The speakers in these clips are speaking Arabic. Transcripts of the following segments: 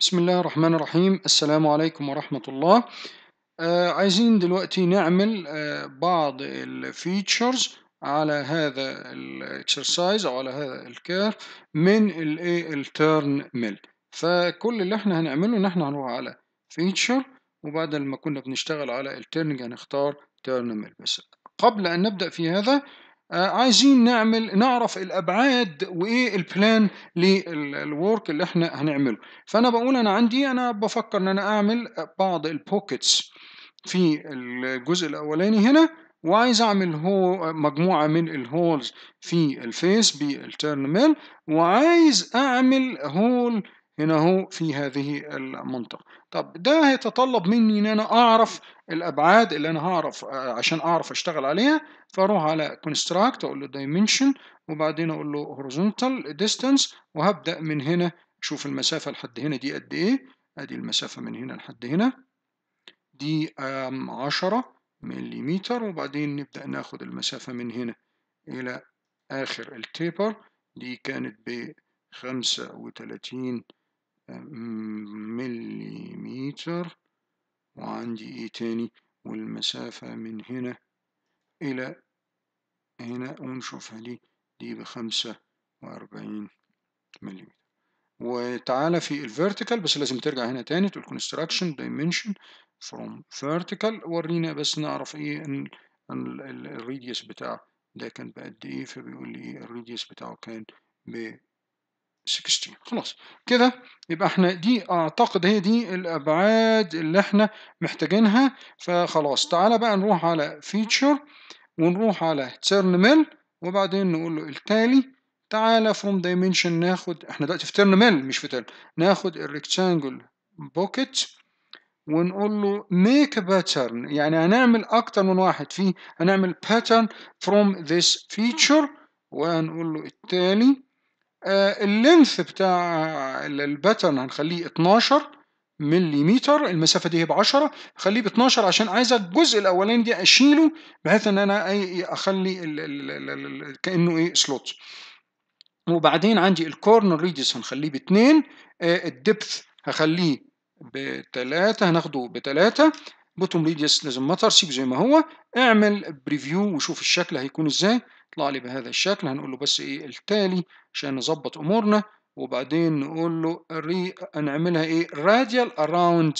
بسم الله الرحمن الرحيم السلام عليكم ورحمة الله آه عايزين دلوقتي نعمل آه بعض الفيتشرز على هذا الاكسرسايز او على هذا الكير من الايه التيرن ميل فكل اللي احنا هنعمله ان احنا هنروح على فيتشر وبعد ما كنا بنشتغل على التيرنج هنختار تيرن ميل بس قبل ان نبدا في هذا آه، عايزين نعمل نعرف الابعاد وايه البلان للورك اللي احنا هنعمله فانا بقول انا عندي انا بفكر ان انا اعمل بعض البوكيتس في الجزء الاولاني هنا وعايز اعمل هو مجموعه من الهولز في الفيس بالتيرن ميل وعايز اعمل هول هنا هو في هذه المنطقة طب ده هيتطلب مني ان انا اعرف الابعاد اللي انا هعرف آه، عشان اعرف اشتغل عليها فاروح على كونستراكت اقول له دايمنشن وبعدين اقول له horizontal ديستانس وهبدا من هنا شوف المسافة لحد هنا دي قد ايه ادي المسافة من هنا لحد هنا دي 10 ملم وبعدين نبدا ناخد المسافة من هنا الى اخر التيبر دي كانت ب 35 مليمتر وعندي ايه تاني والمسافة من هنا إلى هنا ونشوفها دي دي بخمسة وأربعين مليمتر وتعالى في الفيرتيكال بس لازم ترجع هنا تاني تقول كونستراكشن دايمنشن فروم فيرتيكال ورينا بس نعرف ايه الريديوس بتاعه ده كان بقد ايه فبيقول لي إيه الريديوس بتاعه كان ب 16 خلاص كده يبقى احنا دي اعتقد هي دي الابعاد اللي احنا محتاجينها فخلاص تعالى بقى نروح على فيتشر ونروح على تيرن ميل وبعدين نقول له التالي تعالى فروم دايمنشن ناخد احنا دلوقتي في تيرن ميل مش في تيرن ناخد الريكتانجل بوكيت ونقول له ميك باترن يعني هنعمل اكتر من واحد فيه هنعمل باترن فروم ذيس فيتشر ونقول له التالي آه، اللينث بتاع الباترن هنخليه 12 ملي المسافه دي هي ب 10 خليه ب 12 عشان عايز الجزء الاولاني دي اشيله بحيث ان انا اي اخلي الـ الـ الـ الـ كانه ايه سلوت وبعدين عندي الكورنر ريديس هنخليه ب 2 الدبث هخليه ب 3 هناخده ب 3 بوتوم ريديس لازم مطر سيبه زي ما هو اعمل بريفيو وشوف الشكل هيكون ازاي يطلع لي بهذا الشكل هنقول له بس ايه التالي عشان نظبط امورنا وبعدين نقول له ري نعملها ايه راديال اراوند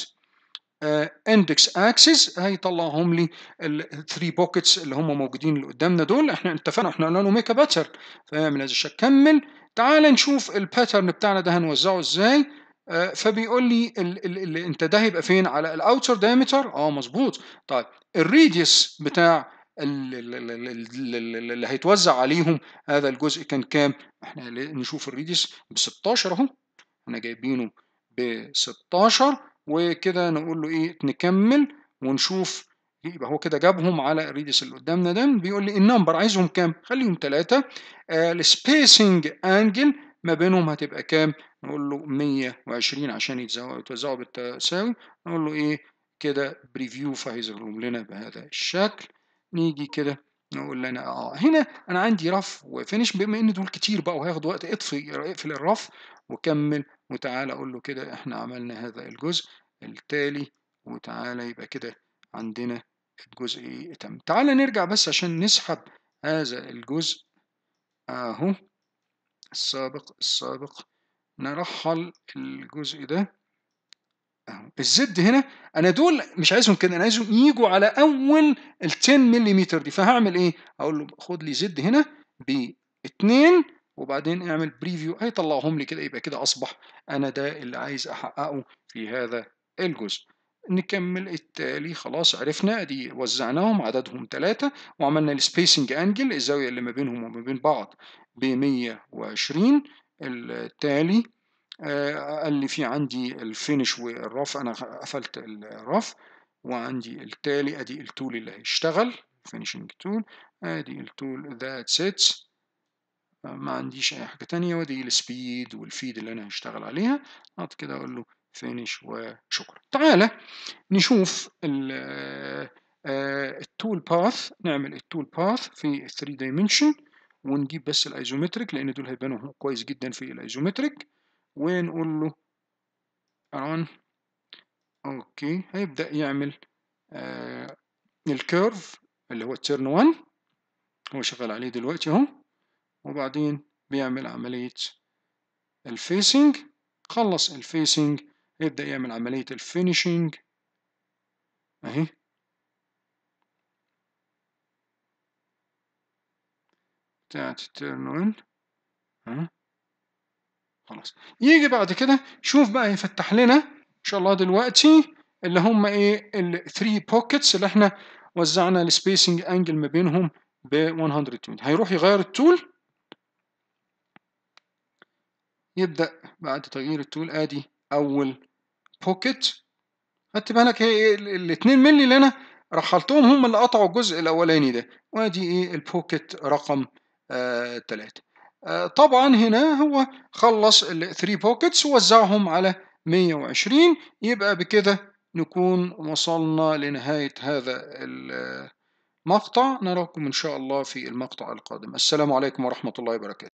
اندكس اكسس هيطلعهم لي الثري بوكيتس اللي هم موجودين اللي قدامنا دول احنا اتفقنا احنا قلنا له ميك باترن فمن هذا الشكل كمل تعال نشوف الباترن بتاعنا ده هنوزعه ازاي آه فبيقول لي انت ده هيبقى فين على الاوتر دايمتر اه مظبوط طيب الريديوس بتاع اللي هيتوزع عليهم هذا الجزء كان كام احنا نشوف الريدس ب 16 اهو احنا جايبينه ب 16 وكده نقول له ايه نكمل ونشوف يبقى هو كده جابهم على الريدس اللي قدامنا ده بيقول لي النمبر عايزهم كام خليهم ثلاثه السبيسنج انجل ما بينهم هتبقى كام نقول له 120 عشان يتوزعوا بالتساوي نقول له ايه كده بريفيو فهيظهرهم لنا بهذا الشكل نيجي كده نقول انا اه هنا انا عندي رف وفينش بما ان دول كتير بقى وهياخد وقت اطفي اقفل الرف وكمل وتعالى اقول له كده احنا عملنا هذا الجزء التالي وتعالى يبقى كده عندنا الجزء ايه تم تعالى نرجع بس عشان نسحب هذا الجزء اهو السابق السابق نرحل الجزء ده بالزد هنا انا دول مش عايزهم كده انا عايزهم يجوا على اول ال 10 ملم دي فهعمل ايه اقول له خد لي زد هنا ب 2 وبعدين اعمل بريفيو هيطلعهم لي كده يبقى كده اصبح انا ده اللي عايز احققه في هذا الجزء نكمل التالي خلاص عرفنا دي وزعناهم عددهم ثلاثة وعملنا السبيسنج انجل الزاوية اللي ما بينهم وما بين بعض ب 120 التالي آه، قال لي في عندي الفينش والرف انا قفلت الرف وعندي التالي ادي التول اللي هيشتغل فينشنج تول ادي التول ذات ات آه، ما عنديش اي حاجة تانية وادي السبيد والفيد اللي انا هشتغل عليها اقعد كده اقول له فينش وشكرا تعالى نشوف آه، التول باث نعمل التول باث في 3 دايمنشن ونجيب بس الايزومتريك لان دول هيبانوا كويس جدا في الايزومتريك ونقول له run اوكي هيبدأ يعمل آه الكيرف اللي هو turn 1 هو شغال عليه دلوقتي اهو وبعدين بيعمل عملية الفيسنج خلص الفيسنج يبدأ يعمل عملية الفينيشنج اهي بتاعت التيرن 1 ها خلاص يجي بعد كده شوف بقى يفتح لنا ان شاء الله دلوقتي اللي هم ايه ال 3 بوكيتس اللي احنا وزعنا السبيسنج انجل ما بينهم ب 100 هيروح يغير التول يبدا بعد تغيير التول ادي اول بوكيت خدت بالك هي إيه، ال 2 مللي اللي انا رحلتهم هم اللي قطعوا الجزء الاولاني ده وادي ايه البوكيت رقم 3 آه آه، طبعا هنا هو خلص ال 3 بوكيتس ووزعهم على 120 يبقى بكده نكون وصلنا لنهاية هذا المقطع نراكم إن شاء الله في المقطع القادم السلام عليكم ورحمة الله وبركاته